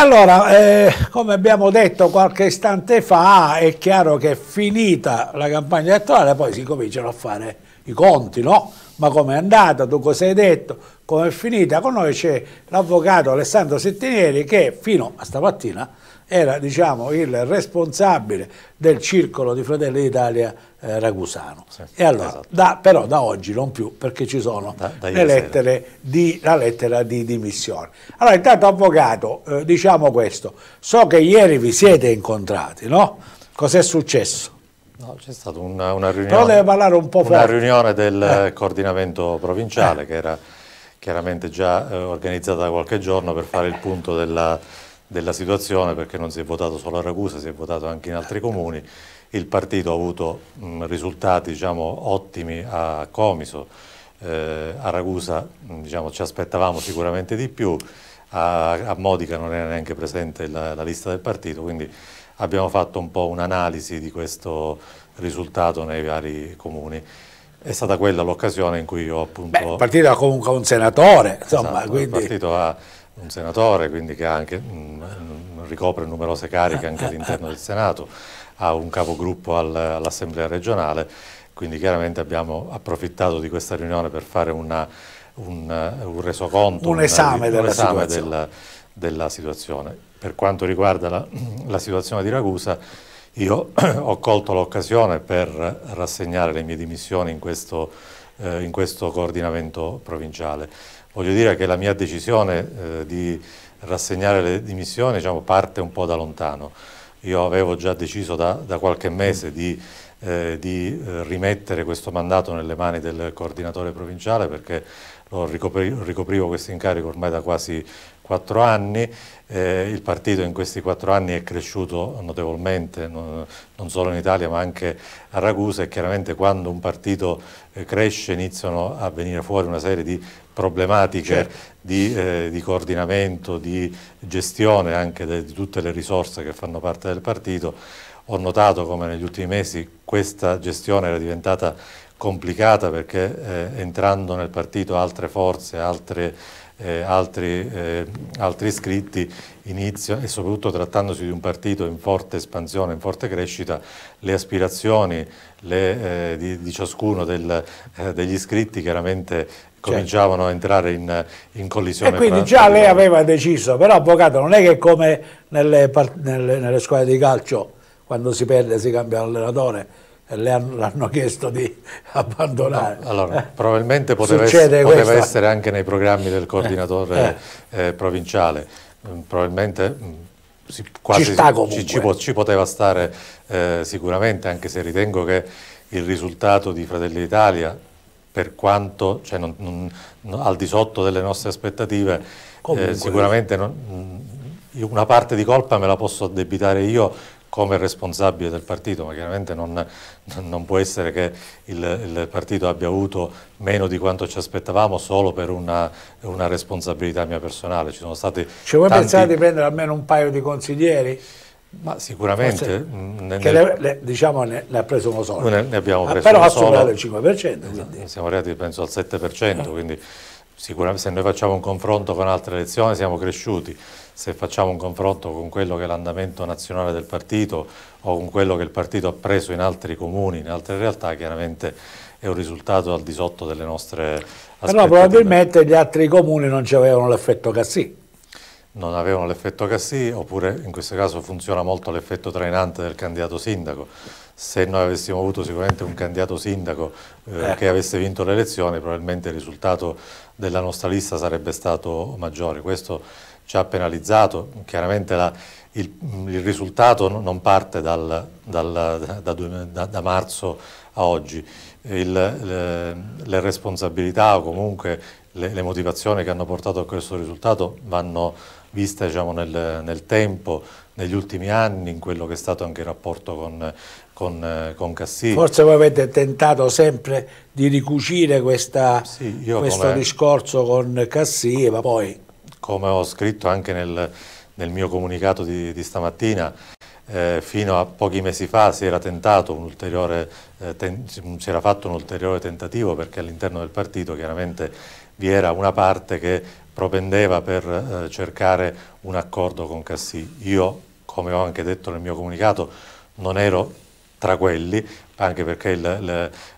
allora, eh, come abbiamo detto qualche istante fa, è chiaro che finita la campagna elettorale poi si cominciano a fare i conti, no? Ma come è andata, tu cosa hai detto, Come è finita? Con noi c'è l'avvocato Alessandro Settinieri che fino a stamattina era diciamo, il responsabile del circolo di Fratelli d'Italia eh, ragusano. Sì, e allora, esatto. da, però da oggi non più, perché ci sono da, le lettere di, la lettera di dimissione. Allora, intanto avvocato, eh, diciamo questo, so che ieri vi siete incontrati, no? Cos'è successo? No, c'è stata una, una, riunione, un una riunione, del eh. coordinamento provinciale eh. che era chiaramente già eh, organizzata da qualche giorno per fare il punto della della situazione perché non si è votato solo a Ragusa, si è votato anche in altri certo. comuni. Il partito ha avuto mh, risultati diciamo, ottimi a Comiso, eh, a Ragusa mh, diciamo, ci aspettavamo sicuramente di più, a, a Modica non era neanche presente la, la, lista del partito, quindi abbiamo fatto un po' un'analisi di questo risultato nei vari comuni. È stata quella l'occasione in cui io appunto... il partito ha comunque un senatore, insomma, esatto, quindi... Il partito ha un senatore, quindi che anche, mm, ricopre numerose cariche anche all'interno del Senato, ha un capogruppo all'Assemblea regionale, quindi chiaramente abbiamo approfittato di questa riunione per fare una, un, un, resoconto, un esame, una, della, un esame situazione. Della, della, situazione. Per quanto riguarda la, la situazione di Ragusa, io ho colto l'occasione per rassegnare le mie dimissioni in questo eh, in questo coordinamento provinciale. Voglio dire che la mia decisione eh, di rassegnare le dimissioni diciamo, parte un po' da lontano. Io avevo già deciso da, da qualche mese di eh, di eh, rimettere questo mandato nelle mani del coordinatore provinciale perché lo ricopri ricoprivo questo incarico ormai da quasi quattro anni, eh, il partito in questi quattro anni è cresciuto notevolmente, non, non, solo in Italia ma anche a Ragusa e chiaramente quando un partito eh, cresce iniziano a venire fuori una serie di problematiche certo. di, eh, di, coordinamento, di gestione anche de, di tutte le risorse che fanno parte del partito, ho notato come negli ultimi mesi questa gestione era diventata complicata perché eh, entrando nel partito altre forze, altre eh, altri, eh, altri, iscritti inizia, e soprattutto trattandosi di un partito in forte espansione, in forte crescita, le aspirazioni le, eh, di, di, ciascuno del, eh, degli iscritti chiaramente certo. cominciavano certo. a entrare in, in collisione. E quindi già lei aveva deciso, però avvocato non è che come nelle, nelle, nelle squadre di calcio quando si perde si cambia l'allenatore, le l'hanno chiesto di abbandonare. No, allora, probabilmente poteva, essere, poteva essere, anche nei programmi del coordinatore eh, eh. provinciale, mm, probabilmente mm, si, quasi, ci, ci, ci, ci, poteva stare eh, sicuramente, anche se ritengo che il risultato di Fratelli d'Italia, per quanto cioè non, non, al di sotto delle nostre aspettative, eh, Comunque, sicuramente non, mm, una parte di colpa me la posso addebitare io come responsabile del partito, ma chiaramente non, non può essere che il, il, partito abbia avuto meno di quanto ci aspettavamo solo per una, una responsabilità mia personale. Ci sono stati Ci vuoi tanti... pensare di prendere almeno un paio di consiglieri? Ma sicuramente. Forse, mm, che ne, ne, diciamo ne, ne, ha preso uno solo. Ne, abbiamo ah, preso ah, però ha superato il 5%. Esatto, siamo arrivati penso al 7%, ah. quindi sicuramente se noi facciamo un confronto con altre elezioni siamo cresciuti se facciamo un confronto con quello che è l'andamento nazionale del partito o con quello che il partito ha preso in altri comuni, in altre realtà, chiaramente è un risultato al di sotto delle nostre aspettative. Però probabilmente gli altri comuni non ci avevano l'effetto Cassì. Non avevano l'effetto Cassì, oppure in questo caso funziona molto l'effetto trainante del candidato sindaco. Se noi avessimo avuto sicuramente un candidato sindaco eh, eh. che avesse vinto le elezioni, probabilmente il risultato della nostra lista sarebbe stato maggiore. Questo ci ha penalizzato, chiaramente la, il, il, risultato non parte dal, dal, da, da, da, marzo a oggi, il, le, le, responsabilità o comunque le, le, motivazioni che hanno portato a questo risultato vanno viste diciamo, nel, nel, tempo, negli ultimi anni, in quello che è stato anche il rapporto con, con, con Cassini. Forse voi avete tentato sempre di ricucire questa, sì, questo come... discorso con Cassini, ma poi come ho scritto anche nel, nel mio comunicato di, di stamattina, eh, fino a pochi mesi fa si era, un eh, ten, si era fatto un ulteriore tentativo perché all'interno del partito chiaramente vi era una parte che propendeva per eh, cercare un accordo con Cassì. Io, come ho anche detto nel mio comunicato, non ero tra quelli, anche perché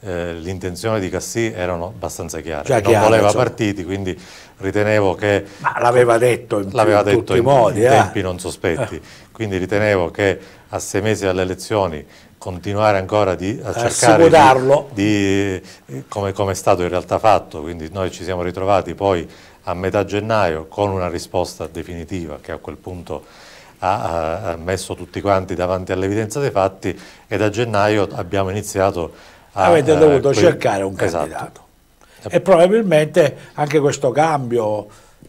eh, l'intenzione eh, di Cassì erano abbastanza chiare, Già non chiaro, voleva insomma. partiti, quindi ritenevo che... Ma l'aveva detto in, l'aveva detto tutti i modi, in eh. tempi non sospetti, eh. quindi ritenevo che a sei mesi dalle elezioni continuare ancora di, a eh, cercare di, di, come, come è stato in realtà fatto, quindi noi ci siamo ritrovati poi a metà gennaio con una risposta definitiva che a quel punto ha, messo tutti quanti davanti all'evidenza dei fatti e da gennaio abbiamo iniziato a... Avete eh, dovuto quel... cercare un esatto. candidato. Esatto. E probabilmente anche questo cambio,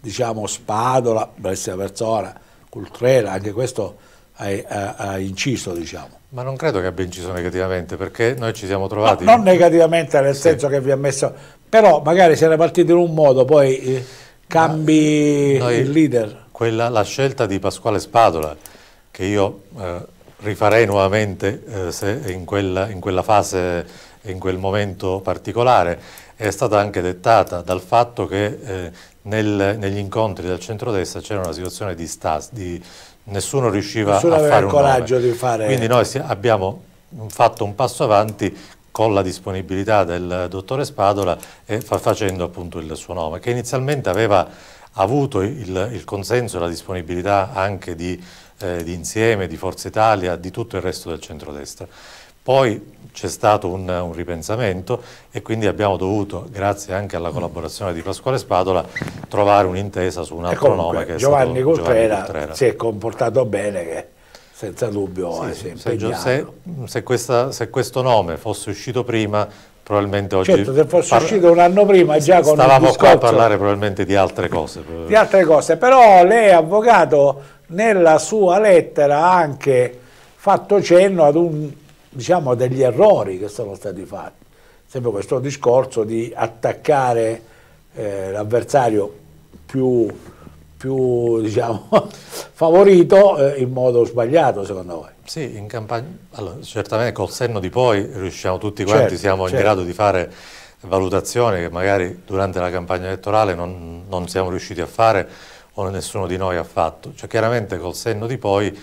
diciamo Spadola, bravissima persona, Cultrera, anche questo ha, inciso, diciamo. Ma non credo che abbia inciso negativamente, perché noi ci siamo trovati... No, non negativamente nel sì. senso che vi ha messo... Però magari se era partito in un modo, poi eh, cambi noi... il leader quella, la scelta di Pasquale Spadola, che io eh, rifarei nuovamente eh, in, quella, in quella fase, in quel momento particolare, è stata anche dettata dal fatto che eh, nel, negli incontri del centrodestra c'era una situazione di stas, di, nessuno riusciva nessuno a fare il coraggio nome. di fare... Quindi noi abbiamo fatto un passo avanti con la disponibilità del dottore Spadola e facendo appunto il suo nome, che inizialmente aveva avuto il, il consenso e la disponibilità anche di, eh, di Insieme, di Forza Italia, di tutto il resto del centrodestra. Poi c'è stato un, un, ripensamento e quindi abbiamo dovuto, grazie anche alla collaborazione di Pasquale Spadola, trovare un'intesa su un altro comunque, nome che Giovanni è Giovanni Coltrera, Giovanni Coltrera. Si è comportato bene che senza dubbio sì, eh, se, se, se, questa, se, questo nome fosse uscito prima probabilmente oggi certo se fosse uscito un anno prima già con stavamo qua a parlare probabilmente di altre cose di altre cose però lei avvocato nella sua lettera ha anche fatto cenno ad un diciamo degli errori che sono stati fatti sempre questo discorso di attaccare eh, l'avversario più più diciamo favorito eh, in modo sbagliato secondo voi? Sì, in campagna, allora, certamente col senno di poi riusciamo tutti quanti, certo, siamo certo. in grado di fare valutazioni che magari durante la campagna elettorale non, non siamo riusciti a fare o nessuno di noi ha fatto. Cioè, chiaramente col senno di poi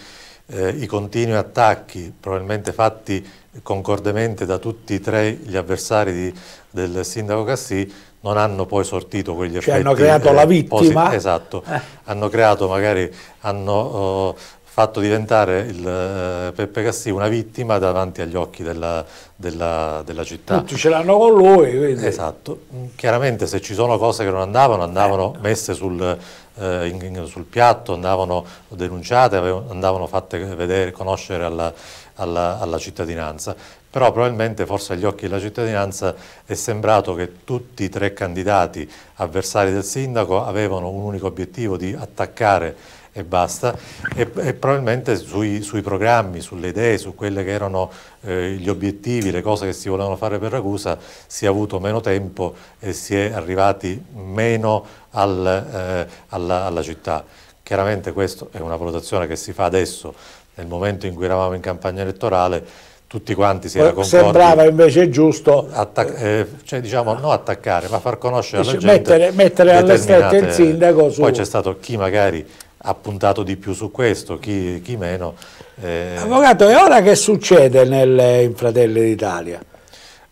eh, i continui attacchi, probabilmente fatti concordemente da tutti e tre gli avversari di, del sindaco Cassì, non hanno poi sortito quegli effetti. Cioè hanno creato eh, la vittima. Esatto, eh. hanno creato magari, hanno oh, fatto diventare il, eh, Peppe Cassi una vittima davanti agli occhi della, della, della città. Tutti ce l'hanno con lui. Quindi. Esatto, chiaramente se ci sono cose che non andavano, andavano eh. messe sul, eh, in, in, sul, piatto, andavano denunciate, andavano fatte vedere, conoscere alla, alla, alla cittadinanza però probabilmente forse agli occhi della cittadinanza è sembrato che tutti i tre candidati avversari del sindaco avevano un unico obiettivo di attaccare e basta, e, e probabilmente sui, sui, programmi, sulle idee, su quelli che erano eh, gli obiettivi, le cose che si volevano fare per Ragusa, si è avuto meno tempo e si è arrivati meno al, eh, alla, alla città. Chiaramente questa è una valutazione che si fa adesso, nel momento in cui eravamo in campagna elettorale, tutti quanti si era concordi. Sembrava invece giusto eh, cioè, diciamo, non attaccare, ma far conoscere alla gente mettere, mettere strette il sindaco su. Poi c'è stato chi magari ha puntato di più su questo, chi, chi meno. Eh. Avvocato, e ora che succede nel, in Fratelli d'Italia?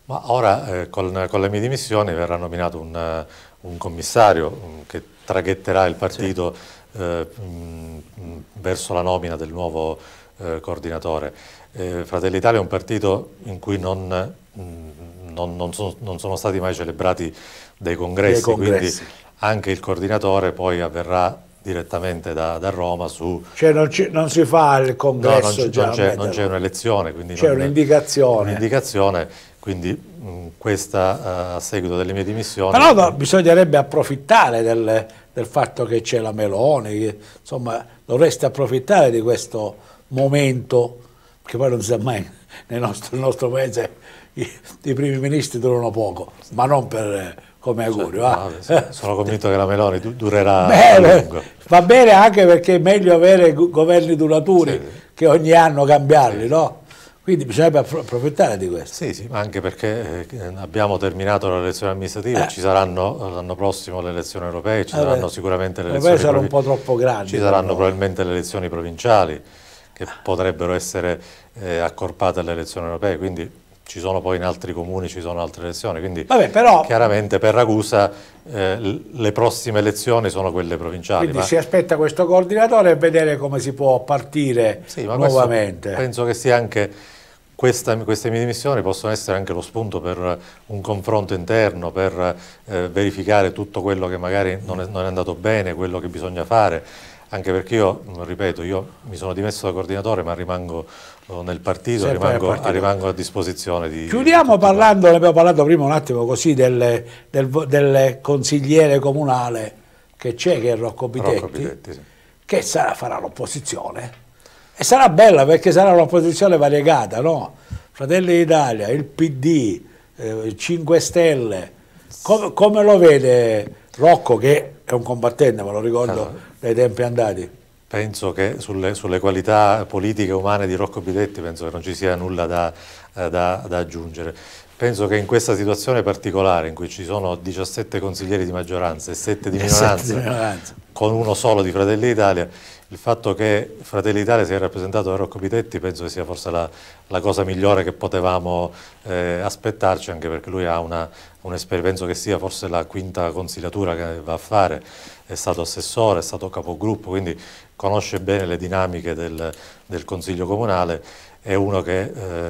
Ma ora eh, con, con, le mie dimissioni verrà nominato un, un commissario mm, che traghetterà il partito sì. eh, mh, mm, verso la nomina del nuovo eh, coordinatore. Eh, Fratelli d'Italia è un partito in cui non, mh, mm, non, non, so, non, sono stati mai celebrati dei congressi, dei congressi, quindi anche il coordinatore poi avverrà direttamente da, da, Roma su... Cioè non, non, si fa il congresso... No, non c'è, un'elezione, quindi... C'è un'indicazione. Un'indicazione, quindi mh, mm, questa eh, a seguito delle mie dimissioni... Però no, bisognerebbe approfittare del, del fatto che c'è la Meloni, che, insomma dovreste approfittare di questo momento, che poi non si sa mai nel nostro, nel nostro paese i, i primi ministri durano poco, ma non per come augurio. Cioè, ah. Sono convinto che la Meloni durerà bene, Va bene anche perché è meglio avere governi duraturi sì. che ogni anno cambiarli, sì. no? Quindi bisognerebbe approfittare di questo. Sì, sì, ma anche perché eh, abbiamo terminato le elezioni amministrative, eh. ci saranno l'anno prossimo le elezioni europee, ci eh, saranno sicuramente le elezioni... Europee saranno un po' troppo grandi. Ci saranno però. probabilmente le elezioni provinciali che ah. potrebbero essere eh, accorpate alle elezioni europee, quindi ci sono poi in altri comuni, ci sono altre elezioni, quindi Vabbè, però, chiaramente per Ragusa eh, le prossime elezioni sono quelle provinciali. Quindi ma... si aspetta questo coordinatore e vedere come si può partire sì, nuovamente. Penso che sia anche questa, queste mie dimissioni possono essere anche lo spunto per un confronto interno, per eh, verificare tutto quello che magari non è, non è andato bene, quello che bisogna fare anche perché io, ripeto, io mi sono dimesso da coordinatore ma rimango oh, nel partito, rimango, partito. rimango, a disposizione di... Chiudiamo parlando, ne abbiamo parlato prima un attimo così, del, del, del consigliere comunale che c'è, che è Rocco Bitetti, Rocco Bitetti sì. che sarà, farà l'opposizione. E sarà bella perché sarà un'opposizione variegata, no? Fratelli d'Italia, il PD, eh, 5 Stelle, come, come lo vede Rocco che è un combattente, me lo ricordo, allora esatto dai tempi andati? Penso che sulle, sulle, qualità politiche e umane di Rocco Bidetti penso che non ci sia nulla da, eh, da, da aggiungere. Penso che in questa situazione particolare in cui ci sono 17 consiglieri di maggioranza e 7 di minoranza, 7 di minoranza. con uno solo di Fratelli d'Italia, il fatto che Fratelli Italia sia rappresentato da Rocco Pitetti penso che sia forse la, la cosa migliore che potevamo eh, aspettarci, anche perché lui ha una, penso che sia forse la quinta consigliatura che va a fare, è stato assessore, è stato capogruppo, quindi conosce bene le dinamiche del, del Consiglio Comunale, è uno che eh,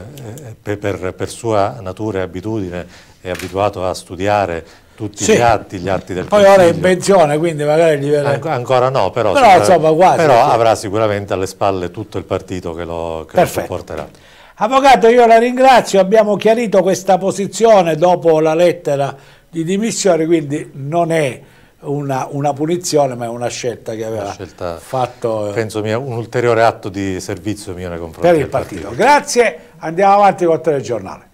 per, per, sua natura e abitudine è abituato a studiare tutti sì. gli atti, gli atti del Poi Consiglio. ora è in pensione, quindi magari gli verrà... An ancora no, però, però, insomma, quasi, però perché... avrà sicuramente alle spalle tutto il partito che lo, che lo supporterà. Avvocato, io la ringrazio, abbiamo chiarito questa posizione dopo la lettera di dimissione, quindi non è una, una, punizione, ma è una scelta che aveva scelta, fatto. Eh, penso mia, un ulteriore atto di servizio mio nei confronti del partito. partito. Grazie, andiamo avanti con il telegiornale.